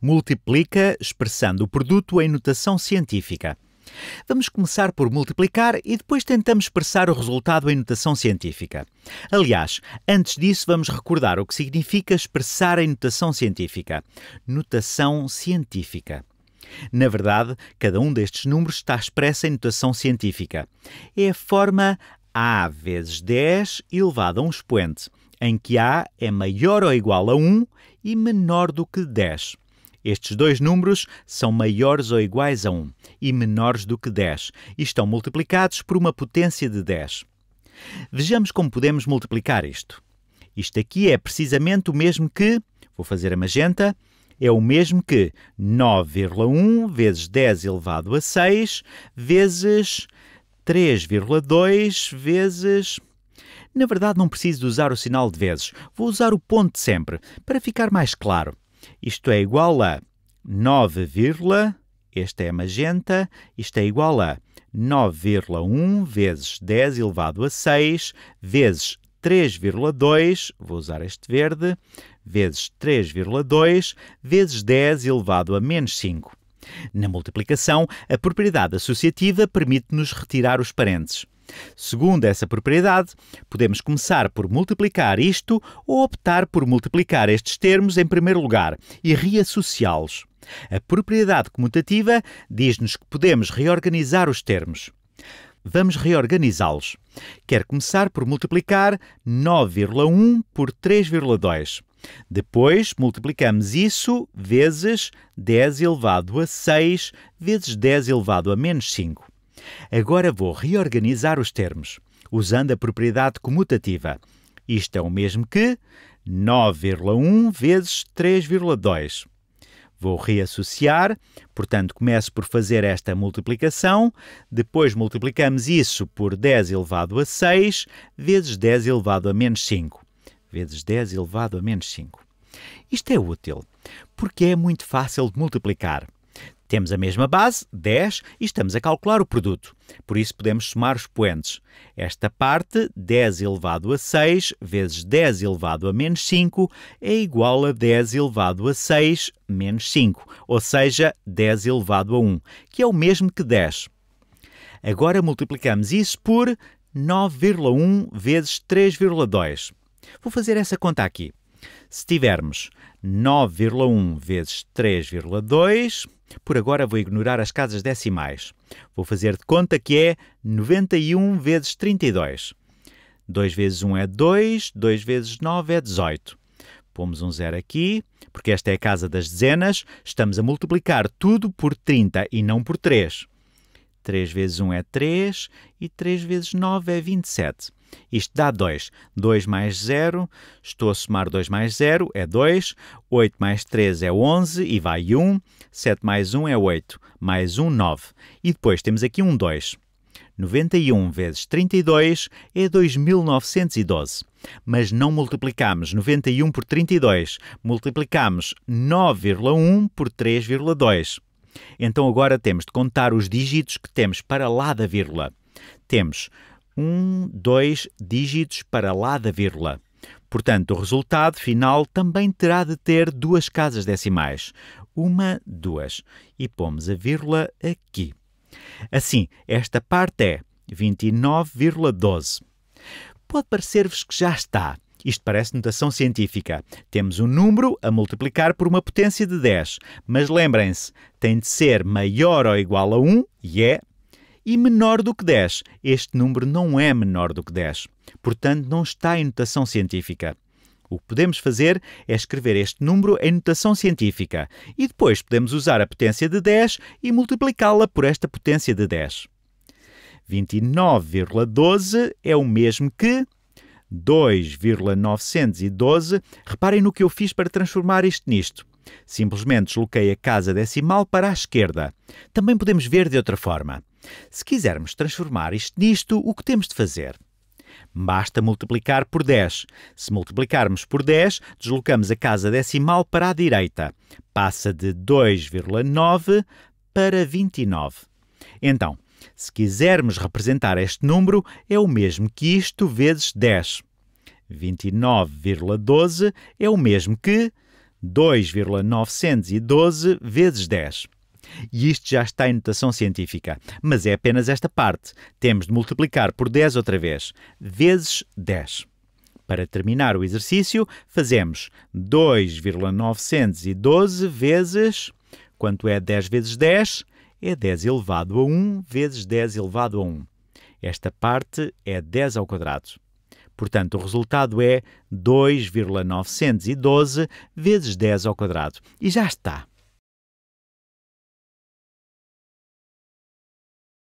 Multiplica expressando o produto em notação científica. Vamos começar por multiplicar e depois tentamos expressar o resultado em notação científica. Aliás, antes disso, vamos recordar o que significa expressar em notação científica. Notação científica. Na verdade, cada um destes números está expresso em notação científica. É a forma A vezes 10 elevado a um expoente, em que A é maior ou igual a 1 e menor do que 10. Estes dois números são maiores ou iguais a 1 e menores do que 10 e estão multiplicados por uma potência de 10. Vejamos como podemos multiplicar isto. Isto aqui é precisamente o mesmo que, vou fazer a magenta, é o mesmo que 9,1 vezes 10 elevado a 6 vezes 3,2 vezes. Na verdade, não preciso usar o sinal de vezes, vou usar o ponto sempre, para ficar mais claro. Isto é igual a 9, esta é magenta, isto é igual a 9,1 vezes 10 elevado a 6 vezes 3,2, vou usar este verde, vezes 3,2 vezes 10 elevado a menos 5. Na multiplicação, a propriedade associativa permite-nos retirar os parênteses. Segundo essa propriedade, podemos começar por multiplicar isto ou optar por multiplicar estes termos em primeiro lugar e reassociá-los. A propriedade comutativa diz-nos que podemos reorganizar os termos. Vamos reorganizá-los. Quero começar por multiplicar 9,1 por 3,2. Depois multiplicamos isso vezes 10 elevado a 6 vezes 10 elevado a menos 5. Agora vou reorganizar os termos, usando a propriedade comutativa. Isto é o mesmo que 9,1 vezes 3,2. Vou reassociar, portanto, começo por fazer esta multiplicação, depois multiplicamos isso por 10 elevado a 6 vezes 10 elevado a menos 5, vezes 10 elevado a menos 5. Isto é útil, porque é muito fácil de multiplicar. Temos a mesma base, 10, e estamos a calcular o produto. Por isso podemos somar os poentes. Esta parte, 10 elevado a 6 vezes 10 elevado a menos 5, é igual a 10 elevado a 6 menos 5, ou seja, 10 elevado a 1, que é o mesmo que 10. Agora multiplicamos isso por 9,1 vezes 3,2. Vou fazer essa conta aqui. Se tivermos 9,1 vezes 3,2, por agora vou ignorar as casas decimais. Vou fazer de conta que é 91 vezes 32. 2 vezes 1 é 2, 2 vezes 9 é 18. Pomos um zero aqui, porque esta é a casa das dezenas. Estamos a multiplicar tudo por 30 e não por 3. 3 vezes 1 é 3 e 3 vezes 9 é 27. Isto dá 2. 2 mais 0, estou a somar 2 mais 0, é 2. 8 mais 3 é 11 e vai 1. 7 mais 1 é 8, mais 1, 9. E depois temos aqui um 2. 91 vezes 32 é 2912. Mas não multiplicamos 91 por 32, multiplicamos 9,1 por 3,2. Então agora temos de contar os dígitos que temos para lá da vírgula. Temos um, dois dígitos para lá da vírgula. Portanto, o resultado final também terá de ter duas casas decimais. Uma, duas. E pomos a vírgula aqui. Assim, esta parte é 29,12. Pode parecer-vos que já está. Isto parece notação científica. Temos um número a multiplicar por uma potência de 10. Mas lembrem-se, tem de ser maior ou igual a 1 e é e menor do que 10. Este número não é menor do que 10. Portanto, não está em notação científica. O que podemos fazer é escrever este número em notação científica e depois podemos usar a potência de 10 e multiplicá-la por esta potência de 10. 29,12 é o mesmo que 2,912. Reparem no que eu fiz para transformar isto nisto. Simplesmente desloquei a casa decimal para a esquerda. Também podemos ver de outra forma. Se quisermos transformar isto nisto, o que temos de fazer? Basta multiplicar por 10. Se multiplicarmos por 10, deslocamos a casa decimal para a direita. Passa de 2,9 para 29. Então, se quisermos representar este número, é o mesmo que isto vezes 10. 29,12 é o mesmo que 2,912 vezes 10. E isto já está em notação científica. Mas é apenas esta parte. Temos de multiplicar por 10 outra vez. Vezes 10. Para terminar o exercício, fazemos 2,912 vezes. Quanto é 10 vezes 10? É 10 elevado a 1 vezes 10 elevado a 1. Esta parte é 10 ao quadrado. Portanto, o resultado é 2,912 vezes 10 ao quadrado. E já está.